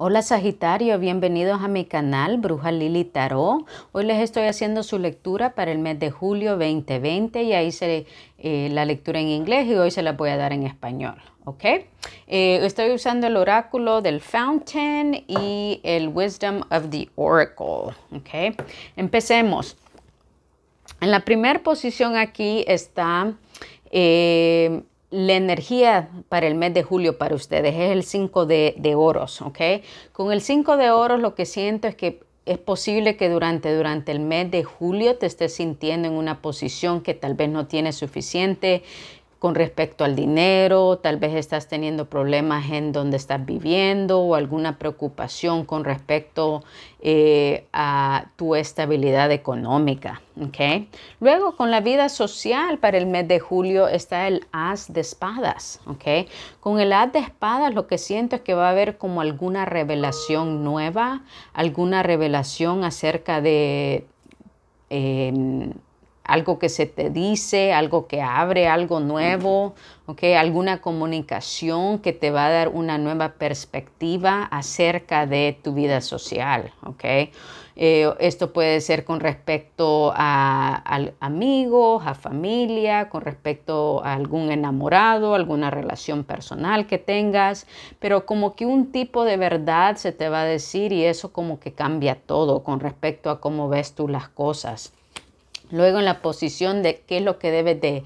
Hola Sagitario, bienvenidos a mi canal Bruja Lili Tarot. Hoy les estoy haciendo su lectura para el mes de julio 2020 y ahí se eh, la lectura en inglés y hoy se la voy a dar en español. ¿Ok? Eh, estoy usando el oráculo del Fountain y el Wisdom of the Oracle. ¿Ok? Empecemos. En la primera posición aquí está eh, la energía para el mes de julio para ustedes es el 5 de, oros, ¿ok? Con el 5 de oros lo que siento es que es posible que durante, durante el mes de julio te estés sintiendo en una posición que tal vez no tienes suficiente con respecto al dinero, tal vez estás teniendo problemas en donde estás viviendo o alguna preocupación con respecto eh, a tu estabilidad económica. ¿okay? Luego, con la vida social para el mes de julio está el as de espadas. ¿okay? Con el as de espadas lo que siento es que va a haber como alguna revelación nueva, alguna revelación acerca de... Em, algo que se te dice, algo que abre, algo nuevo, okay, alguna comunicación que te va a dar una nueva perspectiva acerca de tu vida social. ¿ok? Eh, esto puede ser con respecto a, a, amigos, a familia, con respecto a algún enamorado, alguna relación personal que tengas, pero como que un tipo de verdad se te va a decir y eso como que cambia todo con respecto a cómo ves tú las cosas. Luego en la posición de qué es lo que debes de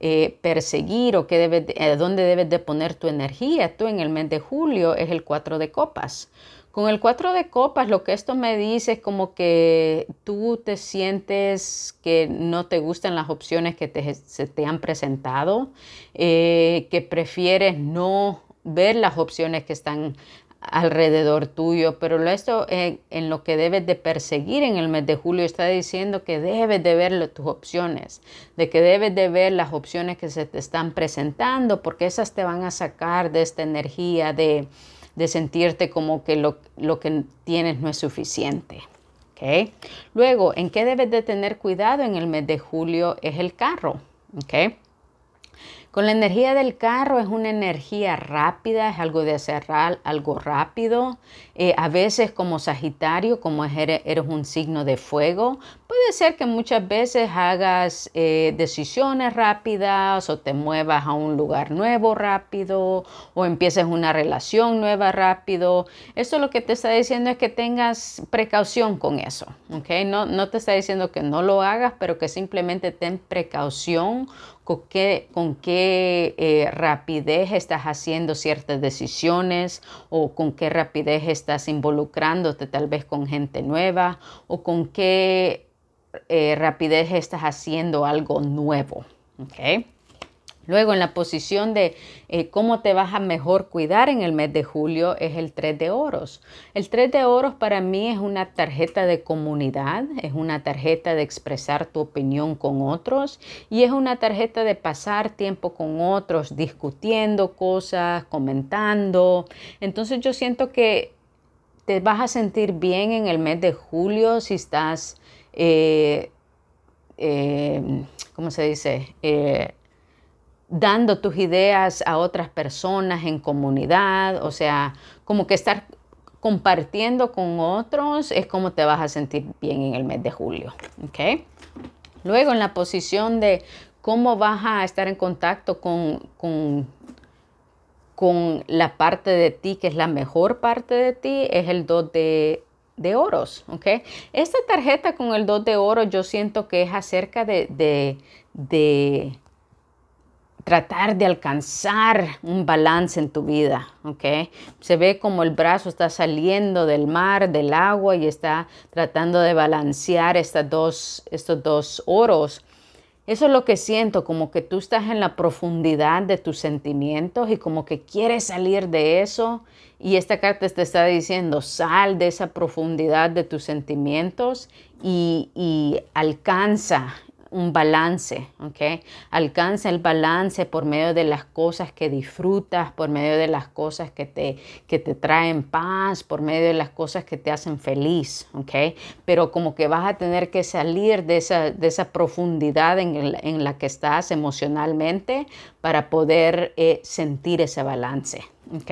eh, perseguir o qué debes dónde debes de poner tu energía. Tú en el mes de julio es el 4 de copas. Con el 4 de copas lo que esto me dice es como que tú te sientes que no te gustan las opciones que te, se te han presentado, eh, que prefieres no ver las opciones que están alrededor tuyo, pero esto eh, en, lo que debes de perseguir en el mes de julio está diciendo que debes de ver tus opciones, de que debes de ver las opciones que se te están presentando, porque esas te van a sacar de esta energía de, de sentirte como que lo, lo, que tienes no es suficiente. ¿okay? Luego, ¿en qué debes de tener cuidado en el mes de julio? Es el carro. ¿okay? Con la energía del carro es una energía rápida, es algo de cerrar, algo rápido. Eh, a veces como Sagitario, como eres, un signo de fuego, puede ser que muchas veces hagas eh, decisiones rápidas o te muevas a un lugar nuevo rápido o empieces una relación nueva rápido. esto lo que te está diciendo es que tengas precaución con eso. No, no te está diciendo que no lo hagas, pero que simplemente ten precaución con qué, con qué eh, rapidez estás haciendo ciertas decisiones o con qué rapidez estás involucrándote tal vez con gente nueva o con qué eh, rapidez estás haciendo algo nuevo. Luego en la posición de eh, cómo te vas a mejor cuidar en el mes de julio es el 3 de oros. El 3 de oros para mí es una tarjeta de comunidad, es una tarjeta de expresar tu opinión con otros y es una tarjeta de pasar tiempo con otros, discutiendo cosas, comentando. Entonces yo siento que te vas a sentir bien en el mes de julio si estás, eh, eh, ¿cómo se dice? dando tus ideas a otras personas en comunidad, o sea, como que estar compartiendo con otros es como te vas a sentir bien en el mes de julio. ¿okay? Luego en la posición de cómo vas a estar en contacto con, con, la parte de ti que es la mejor parte de ti, es el 2 de, de oros. ¿okay? Esta tarjeta con el 2 de oro yo siento que es acerca de, de tratar de alcanzar un balance en tu vida, ¿ok? Se ve como el brazo está saliendo del mar, del agua y está tratando de balancear estas dos, estos dos oros. Eso es lo que siento, como que tú estás en la profundidad de tus sentimientos y como que quieres salir de eso y esta carta te está diciendo, sal de esa profundidad de tus sentimientos y, y alcanza un balance, ¿ok? Alcanza el balance por medio de las cosas que disfrutas, por medio de las cosas que te, que te traen paz, por medio de las cosas que te hacen feliz, ¿ok? Pero como que vas a tener que salir de esa, de esa profundidad en, la que estás emocionalmente para poder eh, sentir ese balance, ¿ok?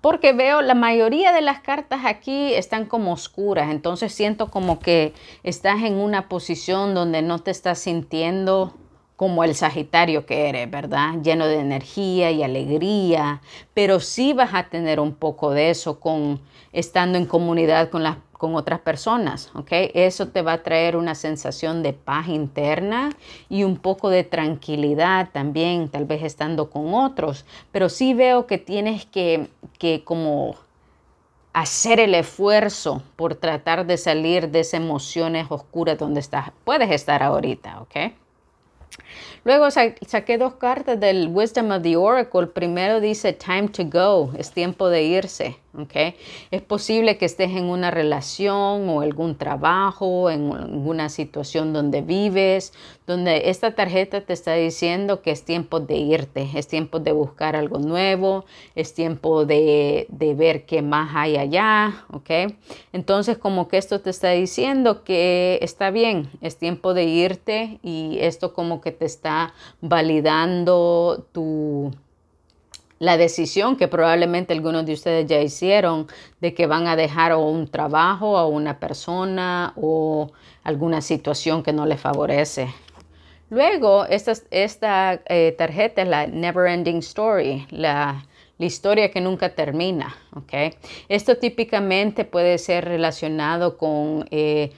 porque veo la mayoría de las cartas aquí están como oscuras, entonces siento como que estás en una posición donde no te estás sintiendo como el Sagitario que eres, ¿verdad? Lleno de energía y alegría, pero sí vas a tener un poco de eso con estando en comunidad con las con otras personas, ¿ok? Eso te va a traer una sensación de paz interna y un poco de tranquilidad también, tal vez estando con otros, pero sí veo que tienes que, que como hacer el esfuerzo por tratar de salir de esas emociones oscuras donde estás, puedes estar ahorita, ¿ok? Luego saqué dos cartas del Wisdom of the Oracle. Primero dice time to go, es tiempo de irse. Okay. Es posible que estés en una relación o algún trabajo, en alguna situación donde vives, donde esta tarjeta te está diciendo que es tiempo de irte, es tiempo de buscar algo nuevo, es tiempo de, de ver qué más hay allá, ¿ok? Entonces como que esto te está diciendo que está bien, es tiempo de irte y esto como que te está validando tu la decisión que probablemente algunos de ustedes ya hicieron de que van a dejar un trabajo o una persona o alguna situación que no le favorece. Luego, esta, esta eh, tarjeta es la Never Ending Story, la, historia que nunca termina. ¿okay? Esto típicamente puede ser relacionado con... Eh,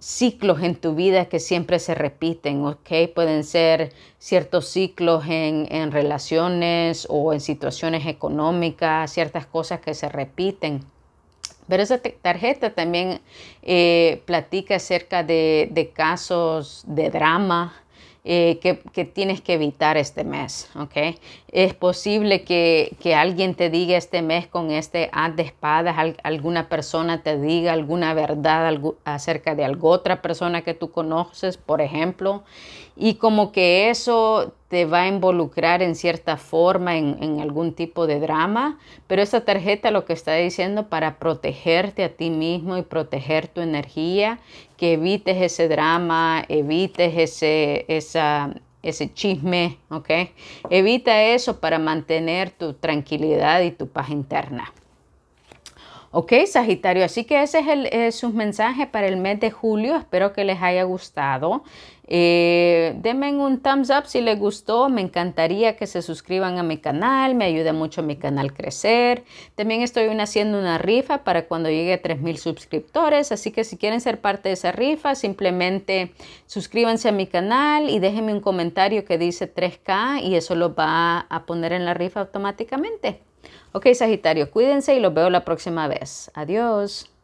ciclos en tu vida que siempre se repiten, ¿ok? Pueden ser ciertos ciclos en, en relaciones o en situaciones económicas, ciertas cosas que se repiten. Pero esa tarjeta también eh, platica acerca de, de, casos de drama, eh, que, tienes que evitar este mes, ¿ok? Es posible que, que, alguien te diga este mes con este haz de espadas, alguna persona te diga alguna verdad acerca de alguna otra persona que tú conoces, por ejemplo, y como que eso te va a involucrar en cierta forma en, algún tipo de drama, pero esta tarjeta lo que está diciendo para protegerte a ti mismo y proteger tu energía, que evites ese drama, evites ese, ese chisme, ¿ok? Evita eso para mantener tu tranquilidad y tu paz interna. Ok, Sagitario, así que ese es su mensaje para el mes de julio. Espero que les haya gustado. Eh, denme un thumbs up si les gustó. Me encantaría que se suscriban a mi canal. Me ayuda mucho a mi canal crecer. También estoy haciendo una rifa para cuando llegue a 3.000 suscriptores. Así que si quieren ser parte de esa rifa, simplemente suscríbanse a mi canal y déjenme un comentario que dice 3K y eso lo va a poner en la rifa automáticamente. Ok, Sagitario, cuídense y los veo la próxima vez. Adiós.